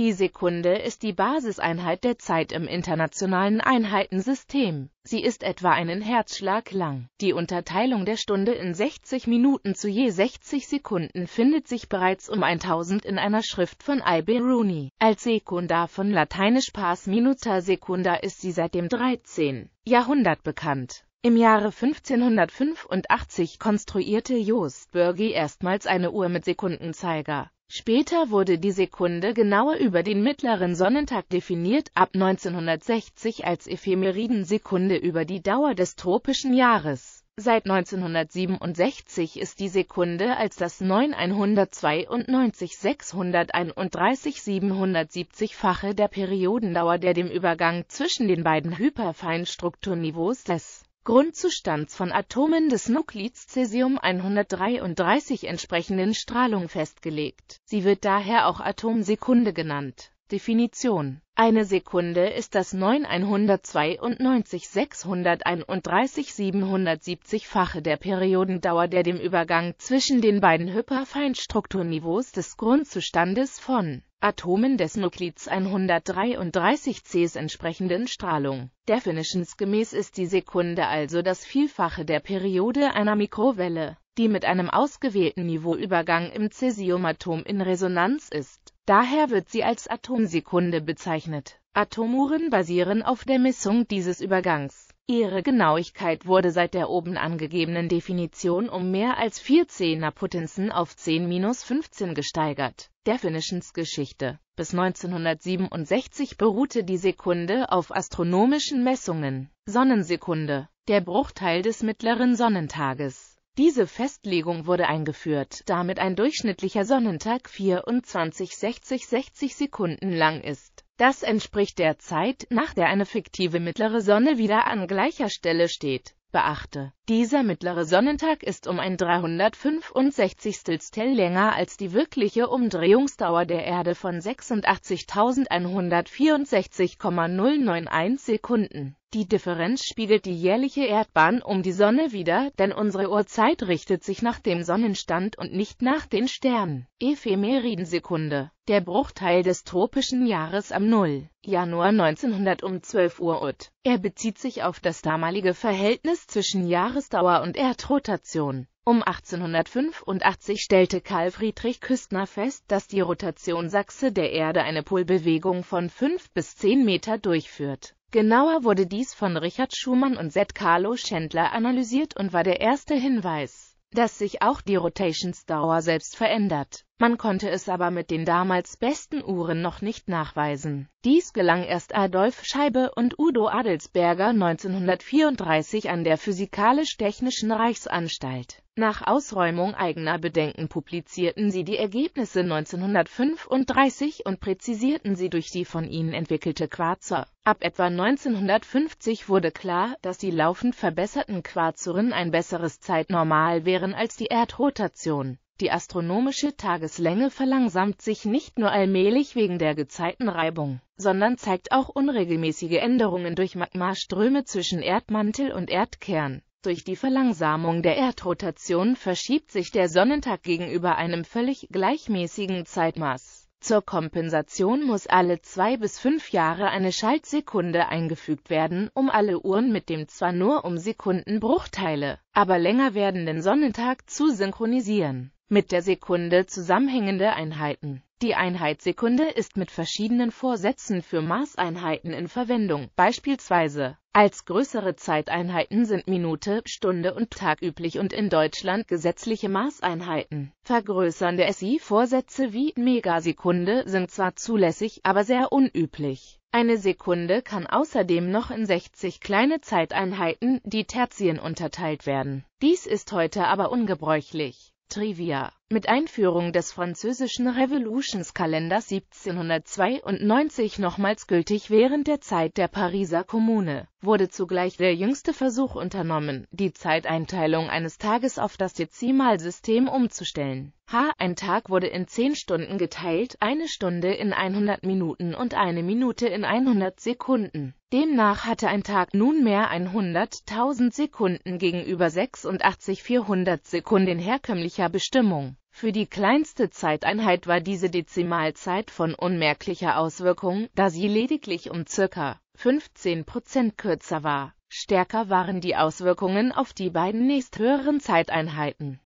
Die Sekunde ist die Basiseinheit der Zeit im internationalen Einheitensystem. Sie ist etwa einen Herzschlag lang. Die Unterteilung der Stunde in 60 Minuten zu je 60 Sekunden findet sich bereits um 1000 in einer Schrift von Al-Biruni. Als Sekunda von lateinisch pars minuta secunda ist sie seit dem 13. Jahrhundert bekannt. Im Jahre 1585 konstruierte Jost Bürgi erstmals eine Uhr mit Sekundenzeiger. Später wurde die Sekunde genauer über den mittleren Sonnentag definiert, ab 1960 als Ephemeridensekunde über die Dauer des tropischen Jahres. Seit 1967 ist die Sekunde als das 9192 631 770-fache der Periodendauer der dem Übergang zwischen den beiden Hyperfeinstrukturniveaus des Grundzustands von Atomen des Nuklids Cäsium-133 entsprechenden Strahlung festgelegt. Sie wird daher auch Atomsekunde genannt. Definition Eine Sekunde ist das 9192 631 770-fache der Periodendauer der dem Übergang zwischen den beiden Hyperfeinstrukturniveaus des Grundzustandes von Atomen des Nuklids 133 Cs entsprechenden Strahlung. Definitionsgemäß ist die Sekunde also das Vielfache der Periode einer Mikrowelle, die mit einem ausgewählten Niveauübergang im Cäsiumatom in Resonanz ist. Daher wird sie als Atomsekunde bezeichnet. Atomuhren basieren auf der Messung dieses Übergangs. Ihre Genauigkeit wurde seit der oben angegebenen Definition um mehr als vier Zehnerpotenzen auf 10-15 gesteigert. Definitions Geschichte Bis 1967 beruhte die Sekunde auf astronomischen Messungen. Sonnensekunde, der Bruchteil des mittleren Sonnentages. Diese Festlegung wurde eingeführt, damit ein durchschnittlicher Sonnentag 24 60 60 Sekunden lang ist. Das entspricht der Zeit, nach der eine fiktive mittlere Sonne wieder an gleicher Stelle steht. Beachte, dieser mittlere Sonnentag ist um ein 365stel länger als die wirkliche Umdrehungsdauer der Erde von 86.164,091 Sekunden. Die Differenz spiegelt die jährliche Erdbahn um die Sonne wider, denn unsere Uhrzeit richtet sich nach dem Sonnenstand und nicht nach den Sternen. Ephemeridensekunde. Der Bruchteil des tropischen Jahres am 0. Januar 1900 um 12 Uhr. Er bezieht sich auf das damalige Verhältnis zwischen Jahres Jahresdauer und Erdrotation. Um 1885 stellte Karl Friedrich Küstner fest, dass die Rotationsachse der Erde eine Polbewegung von 5 bis 10 Meter durchführt. Genauer wurde dies von Richard Schumann und Z. Carlo Schendler analysiert und war der erste Hinweis dass sich auch die Rotationsdauer selbst verändert. Man konnte es aber mit den damals besten Uhren noch nicht nachweisen. Dies gelang erst Adolf Scheibe und Udo Adelsberger 1934 an der Physikalisch-Technischen Reichsanstalt. Nach Ausräumung eigener Bedenken publizierten sie die Ergebnisse 1935 und präzisierten sie durch die von ihnen entwickelte Quarzer. Ab etwa 1950 wurde klar, dass die laufend verbesserten Quarzuren ein besseres Zeitnormal wären als die Erdrotation. Die astronomische Tageslänge verlangsamt sich nicht nur allmählich wegen der Gezeitenreibung, sondern zeigt auch unregelmäßige Änderungen durch Magmaströme zwischen Erdmantel und Erdkern. Durch die Verlangsamung der Erdrotation verschiebt sich der Sonnentag gegenüber einem völlig gleichmäßigen Zeitmaß. Zur Kompensation muss alle zwei bis fünf Jahre eine Schaltsekunde eingefügt werden, um alle Uhren mit dem zwar nur um Sekundenbruchteile, aber länger werdenden Sonnentag zu synchronisieren mit der Sekunde zusammenhängende Einheiten. Die Einheitssekunde ist mit verschiedenen Vorsätzen für Maßeinheiten in Verwendung, beispielsweise als größere Zeiteinheiten sind Minute, Stunde und Tag üblich und in Deutschland gesetzliche Maßeinheiten. Vergrößernde SI-Vorsätze wie Megasekunde sind zwar zulässig, aber sehr unüblich. Eine Sekunde kann außerdem noch in 60 kleine Zeiteinheiten, die Tertien, unterteilt werden. Dies ist heute aber ungebräuchlich. Trivia Mit Einführung des französischen Revolutionskalenders 1792 nochmals gültig während der Zeit der Pariser Kommune, wurde zugleich der jüngste Versuch unternommen, die Zeiteinteilung eines Tages auf das Dezimalsystem umzustellen. H. Ein Tag wurde in 10 Stunden geteilt, eine Stunde in 100 Minuten und eine Minute in 100 Sekunden. Demnach hatte ein Tag nunmehr 100.000 Sekunden gegenüber 86.400 Sekunden herkömmlicher Bestimmung. Für die kleinste Zeiteinheit war diese Dezimalzeit von unmerklicher Auswirkung, da sie lediglich um ca. 15 Prozent kürzer war. Stärker waren die Auswirkungen auf die beiden nächsthöheren Zeiteinheiten